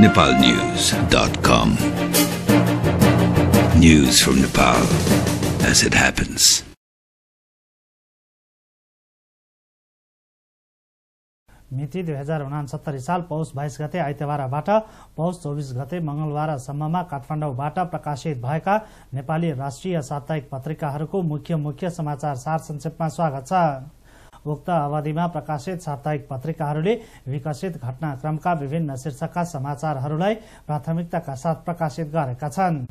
nepalnews.com. News from Nepal as it happens. मिति दुई हजार उनासत्तरी साल पौष बाइस गते आइतबारबाट पौष चौबिस गते मंगलबारसम्ममा काठमाडौँबाट प्रकाशित भएका नेपाली राष्ट्रिय साप्ताहिक पत्रिकाहरूको मुख्य मुख्य समाचार सार संक्षेपमा स्वागत छ उक्त अवधिमा प्रकाशित साप्ताहिक पत्रिकाहरूले विकसित घटनाक्रमका विभिन्न शीर्षकका समाचारहरूलाई प्राथमिकताका साथ प्रकाशित गरेका छन्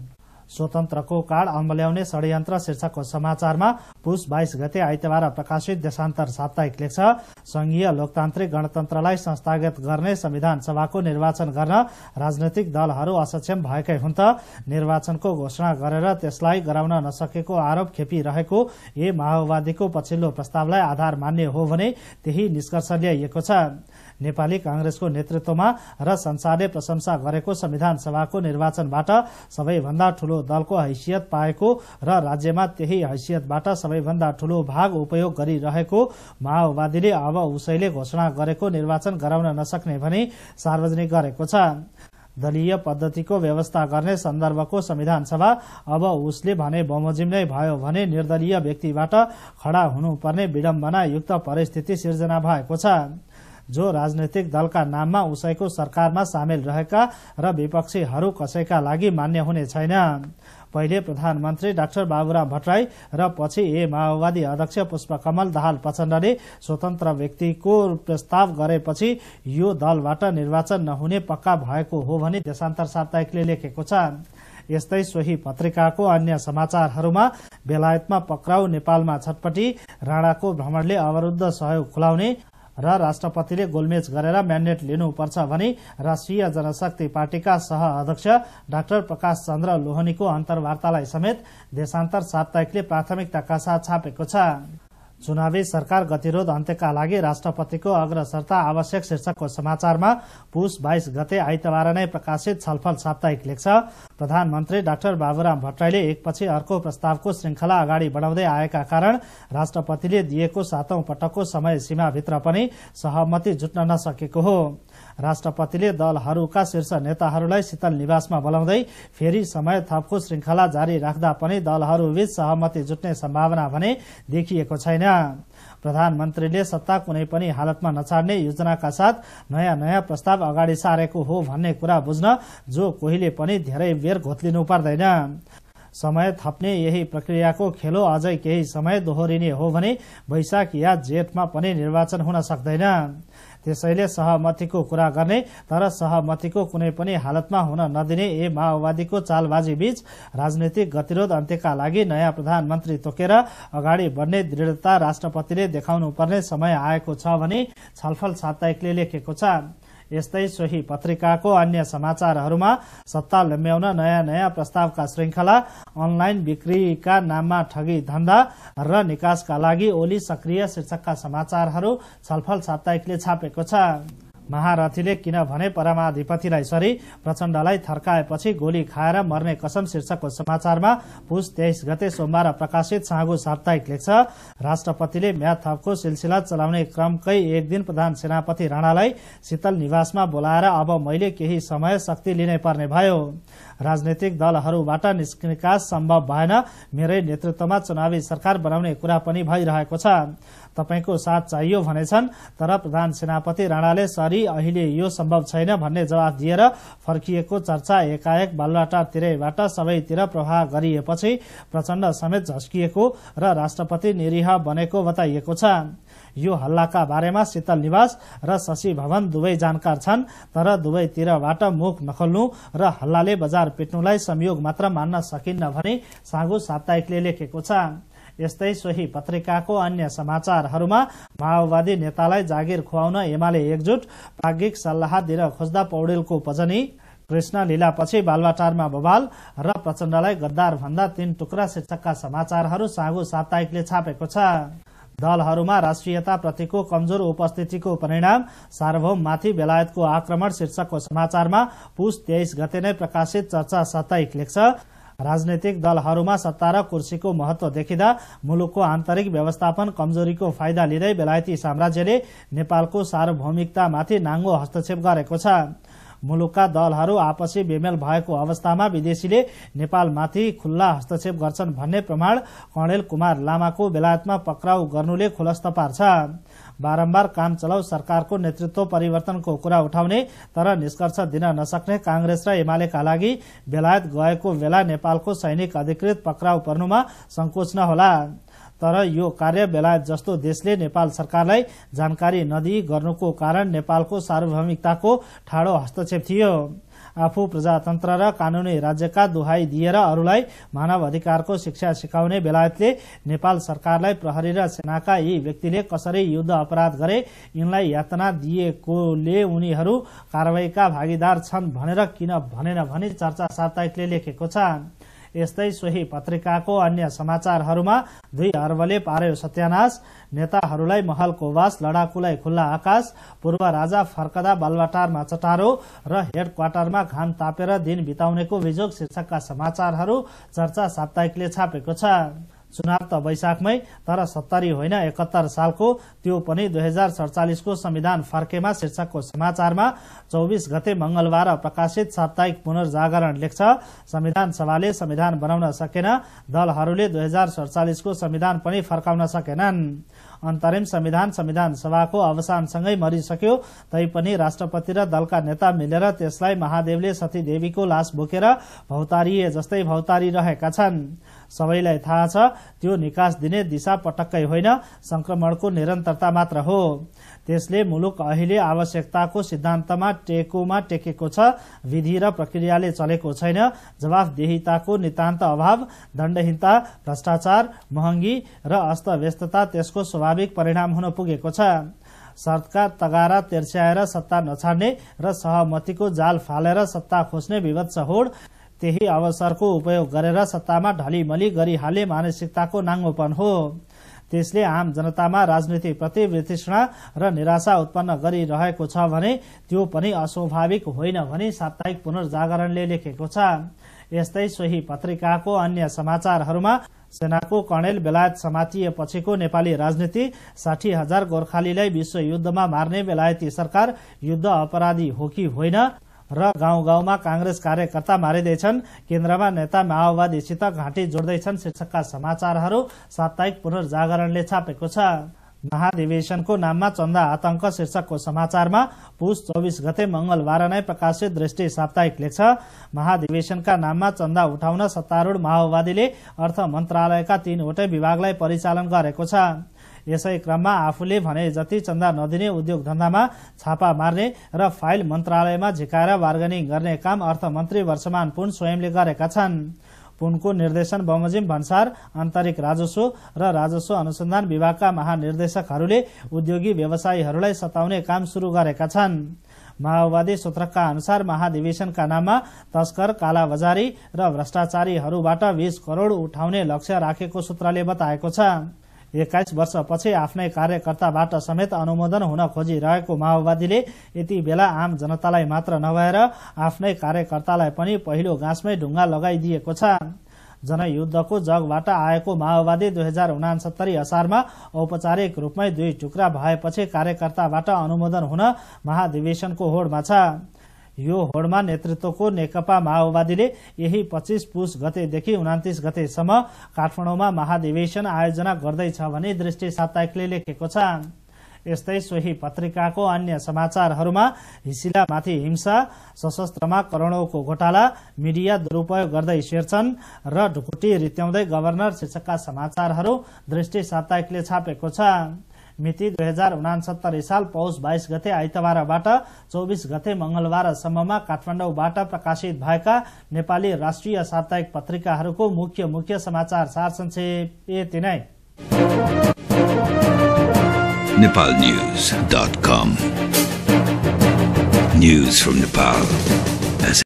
स्वतन्त्रको कार्ड अमल्याउने षड्यन्त्र शीर्षकको समाचारमा पुष बाइस गते आइतबार प्रकाशित देशान्तर साप्ताहिक लेख्छ संघीय लोकतान्त्रिक गणतन्त्रलाई संस्थागत गर्ने संविधान सभाको निर्वाचन गर्न राजनैतिक दलहरू असक्षम भएकै हुन् त निर्वाचनको घोषणा गरेर त्यसलाई गराउन नसकेको आरोप खेपिरहेको ए माओवादीको पछिल्लो प्रस्तावलाई आधार मान्य हो भने त्यही निष्कर्ष ल्याइएको छ नेपाली कांग्रेसको नेतृत्वमा र संसारले प्रशंसा गरेको संविधान सभाको निर्वाचनबाट सबैभन्दा ठूलो दलको हैसियत पाएको र राज्यमा त्यही हैसियतबाट सबैभन्दा ठूलो भाग उपयोग गरिरहेको माओवादीले अब उसैले घोषणा गरेको निर्वाचन गराउन नसक्ने भनी सार्वजनिक गरेको छ दलीय पद्धतिको व्यवस्था गर्ने सन्दर्भको संविधान सभा अब उसले भने बमोजिम नै भयो भने निर्दलीय व्यक्तिबाट खडा हुनुपर्ने विडम्बनायुक्त परिस्थिति सिर्जना भएको छ जो राजनैतिक दलका नाममा उसैको सरकारमा सामेल रहेका र विपक्षीहरू कसैका लागि मान्य हुने छैन पहिले प्रधानमन्त्री डाक्टर बाबुराम भट्टराई र पछि ए माओवादी अध्यक्ष पुष्पकमल दाहाल प्रचण्डले स्वतन्त्र व्यक्तिको प्रस्ताव गरेपछि यो दलबाट निर्वाचन नहुने पक्का भएको हो भनी देशान्तर साप्ताहिकले लेखेको छ यस्तै सोही पत्रिकाको अन्य समाचारहरूमा बेलायतमा पक्राउ नेपालमा छटपटी राणाको भ्रमणले अवरूद्ध सहयोग खुलाउने र राष्ट्रपतिले गोलमेज गरेर म्यान्डेट लिनुपर्छ भनी राष्ट्रिय जनशक्ति पार्टीका सह अध्यक्ष डाक्टर प्रकाश चन्द्र लोहनीको अन्तर्वार्तालाई समेत देशान्तर साप्ताहिकले प्राथमिकताका साथ छापेको छ चुनावी सरकार गतिरोध अन्त्यका लागि राष्ट्रपतिको अग्रसरता आवश्यक शीर्षकको समाचारमा पुष बाइस गते आइतबार नै प्रकाशित छलफल साप्ताहिक लेख्छ प्रधानमन्त्री डाक्टर बाबुराम भट्टराईले एकपछि अर्को प्रस्तावको श्रृङ्खला अगाडि बढाउँदै आएका कारण राष्ट्रपतिले दिएको सातौं पटकको समय सीमाभित्र पनि सहमति जुट्न नसकेको हो राष्ट्रपतिले दलहरूका शीर्ष नेताहरूलाई शीतल निवासमा बोलाउँदै फेरि समय थपको श्रृंखला जारी राख्दा पनि दलहरूबीच सहमति जुट्ने सम्भावना भने देखिएको छैन प्रधानमन्त्रीले सत्ता कुनै पनि हालतमा नछाड्ने योजनाका साथ नयाँ नयाँ प्रस्ताव अगाडि सारेको हो भन्ने कुरा बुझ्न जो कोहीले पनि धेरै बेर घोत्लिनु पर्दैन समय थप्ने यही प्रक्रियाको खेलो अझै केही समय दोहोरिने हो भने वैशाख या जेठमा पनि निर्वाचन हुन सक्दैन त्यसैले सहमतिको कुरा गर्ने तर सहमतिको कुनै पनि हालतमा हुन नदिने ए माओवादीको बीच राजनैतिक गतिरोध अन्त्यका लागि नयाँ प्रधानमन्त्री तोकेर अगाडि बढ्ने दृढता राष्ट्रपतिले देखाउनुपर्ने समय आएको छ भने छलफल साप्ताहिकले लेखेको छ यस्तै सोही पत्रिकाको अन्य समाचारहरूमा सत्ता लम्ब्याउन नयाँ नयाँ प्रस्तावका श्रृङ्खला अनलाइन बिक्रीका नाममा ठगी धन्दा र निकासका लागि ओली सक्रिय शीर्षकका समाचारहरू छलफल साप्ताहिकले छापेको छ महारथीले किनभने परमाधिपतिलाई सरी प्रचण्डलाई थर्काएपछि गोली खाएर मर्ने कसम शीर्षकको समाचारमा पुस तेइस गते सोमबार प्रकाशित साँगो साप्ताहिक लेख्छ राष्ट्रपतिले म्याथपको सिलसिला चलाउने क्रमकै एक दिन प्रधान सेनापति राणालाई शीतल निवासमा बोलाएर अब मैले केही समय शक्ति लिनै पर्ने भयो राजनैतिक दलहरूबाट निस्किएका सम्भव भएन मेरै नेतृत्वमा चुनावी सरकार बनाउने कुरा पनि भइरहेको छ तपाईँको साथ चाहियो भनेछन् तर प्रधान सेनापति राणाले सरी गरी अहिले यो सम्भव छैन भन्ने जवाफ दिएर फर्किएको चर्चा एकाएक बालुवाटातिरैबाट सबैतिर प्रवाह गरिएपछि प्रचण्ड समेत झस्किएको र राष्ट्रपति निरीह बनेको बताइएको छ यो हल्लाका बारेमा शीतल निवास र शशि भवन दुवै जानकार छन् तर दुवैतिरबाट मुख नखोल्नु र हल्लाले बजार पिट्नुलाई संयोग मात्र मान्न सकिन्न भने साँगो साप्ताहिकले लेखेको छ यस्तै सोही पत्रिकाको अन्य समाचारहरूमा माओवादी नेतालाई जागिर खुवाउन एमाले एकजुट प्राज्ञिक सल्लाह दिन खोज्दा पौडेलको पजनी कृष्ण लीलापछि बालवाटारमा बवाल र प्रचण्डलाई गद्दार भन्दा तीन टुक्रा शीर्षकका समाचारहरू साँगो साप्ताहिकले छापेको छ दलहरूमा राष्ट्रियता प्रतिको कमजोर उपस्थितिको परिणाम सार्वभौममाथि बेलायतको आक्रमण शीर्षकको समाचारमा पुष तेइस गते नै प्रकाशित चर्चा साप्ताहिक लेख्छ राजनैतिक दलहरूमा सत्ता र कुर्सीको महत्व देखिँदा मुलुकको आन्तरिक व्यवस्थापन कमजोरीको फाइदा लिँदै बेलायती साम्राज्यले नेपालको सार्वभौमिकतामाथि नाङ्गो हस्तक्षेप गरेको छ मुलुकका दलहरू आपसी बेमेल भएको अवस्थामा विदेशीले नेपालमाथि खुल्ला हस्तक्षेप गर्छन् भन्ने प्रमाण कर्णेल कुमार लामाको बेलायतमा पक्राउ गर्नुले खुलस्त पार्छ बारम्बार काम चलाउ सरकारको नेतृत्व परिवर्तनको कुरा उठाउने तर निष्कर्ष दिन नसक्ने कांग्रेस र एमालेका लागि बेलायत गएको बेला नेपालको सैनिक अधिकृत पक्राउ पर्नुमा संकोच नहोला तर यो कार्य बेलायत जस्तो देशले नेपाल सरकारलाई जानकारी नदी गर्नुको कारण नेपालको सार्वभौमिकताको ठाडो हस्तक्षेप थियो आफू प्रजातन्त्र र कानूनी राज्यका दुहाई दिएर अरूलाई मानव अधिकारको शिक्षा सिकाउने बेलायतले नेपाल सरकारलाई प्रहरी र सेनाका यी व्यक्तिले कसरी युद्ध अपराध गरे यिनलाई यातना दिएकोले उनीहरू कारवाहीका भागीदार छन् भनेर किन भनेन भनी चर्चा साप्ताहिकले लेखेको छ यस्तै सोही पत्रिकाको अन्य समाचारहरूमा दुई अर्बले पार्यो सत्यानाश नेताहरूलाई महलको वास लडाकुलाई खुल्ला आकाश पूर्व राजा फर्कदा बालवाटारमा चटारो र हेड क्वार्टरमा घाम तापेर दिन बिताउनेको विजोग शीर्षकका समाचारहरू चर्चा साप्ताहिकले छापेको छ चुनाव त वैशाखमै तर सत्तरी होइन एकहत्तर सालको त्यो पनि दुई हजार सडचालिसको संविधान फर्केमा शीर्षकको समाचारमा चौबिस गते मंगलबार प्रकाशित साप्ताहिक पुनर्जागरण लेख्छ संविधान सभाले संविधान बनाउन सकेन दलहरूले दुई हजार सडचालिसको संविधान पनि फर्काउन सकेनन् अन्तरिम संविधान संविधान सभाको अवसानसँगै मरिसक्यो तैपनि राष्ट्रपति र दलका नेता मिलेर त्यसलाई महादेवले सतीदेवीको लास बोकेर भौतारिए जस्तै भौतारी रहेका छन् सबैलाई थाहा छ त्यो निकास दिने दिशा पटक्कै होइन संक्रमणको निरन्तरता मात्र हो त्यसले मुलुक अहिले आवश्यकताको सिद्धान्तमा टेकोमा टेकेको छ विधि र प्रक्रियाले चलेको छैन जवाफदेहिताको नितान्त अभाव दण्डहीनता भ्रष्टाचार महँगी र अस्तव्यस्तता त्यसको स्वाभाविक परिणाम हुन पुगेको छ सरकार तगारा तेर्स्याएर सत्ता नछाड्ने र सहमतिको जाल फालेर सत्ता खोज्ने विवत्स होड त्यही अवसरको उपयोग गरेर सत्तामा ढलीमली गरिहाल्ने मानसिकताको नाङ्गोपन हो त्यसले आम जनतामा राजनीतिक प्रतिवृतृष्णा र निराशा उत्पन्न गरिरहेको छ भने त्यो पनि अस्वाभाविक होइन भने साप्ताहिक पुनर्जागरणले लेखेको छ यस्तै सोही पत्रिकाको अन्य समाचारहरूमा सेनाको कणेल बेलायत समातिएपछिको नेपाली राजनीति साठी हजार गोर्खालीलाई विश्वयुद्धमा मार्ने बेलायती सरकार युद्ध अपराधी हो कि होइन र गाउँ गाउँमा कांग्रेस कार्यकर्ता मारिँदैछन् केन्द्रमा नेता माओवादीसित घाँटी जोड्दैछन् शीर्षकका समाचारहरू साप्ताहिक पुनर्जागरणले छापेको छ महाधिवेशनको नाममा चन्दा आतंक शीर्षकको समाचारमा पुष चौबिस गते मंगलबार नै प्रकाशित दृष्टि साप्ताहिक लेख्छ महाधिवेशनका नाममा चन्दा उठाउन सत्तारूढ़ माओवादीले अर्थ मन्त्रालयका तीनवटै विभागलाई परिचालन गरेको छ यसै क्रममा आफूले भने जति चन्दा नदिने उद्योग धन्दामा छापा मार्ने र फाइल मन्त्रालयमा झिकाएर बार्गेनिङ गर्ने काम अर्थमन्त्री वर्षमान पुन स्वयंले गरेका छन् पुनको निर्देशन बमोजिम भन्सार आन्तरिक राजस्व र राजस्व अनुसन्धान विभागका महानिर्देशकहरूले उद्योगी व्यवसायीहरूलाई सताउने काम शुरू गरेका छन् माओवादी सूत्रका अनुसार महाधिवेशनका नाममा तस्कर कालाबजारी र भ्रष्टाचारीहरूबाट बीस करोड़ उठाउने लक्ष्य राखेको सूत्रले बताएको छ एक्काइस वर्षपछि आफ्नै कार्यकर्ताबाट समेत अनुमोदन हुन खोजिरहेको माओवादीले यति बेला आम जनतालाई मात्र नभएर आफ्नै कार्यकर्तालाई पनि पहिलो गाँसमै ढुङ्गा लगाइदिएको छ जनयुद्धको जगबाट आएको माओवादी दुई हजार उनासत्तरी असारमा औपचारिक रूपमै दुई टुक्रा भएपछि कार्यकर्ताबाट अनुमोदन हुन महाधिवेशनको होडमा छ यो होडमा नेतृत्वको नेकपा माओवादीले यही पच्चिस पुस गतेदेखि उनातिस गतेसम्म काठमाडौँमा महाधिवेशन आयोजना गर्दैछ भने दृष्टि साप्ताहिकले लेखेको छ यस्तै सोही पत्रिकाको अन्य समाचारहरूमा हिसिलामाथि हिंसा सशस्त्रमा करोडौंको घोटाला मिडिया दुरूपयोग गर्दै शेर्छन् र ढुकुटी रित्याउँदै गभर्नर शीर्षकका समाचारहरू दृष्टि साप्ताहिकले छापेको छ मिति दुई हजार उनासत्तरी साल पौष बाइस गते आइतबारबाट चौबिस गते मंगलबारसम्ममा काठमाडौँबाट प्रकाशित भएका नेपाली राष्ट्रिय साप्ताहिक पत्रिकाहरूको मुख्य मुख्य समाचार सार संक्षेप यति नै News from Nepal.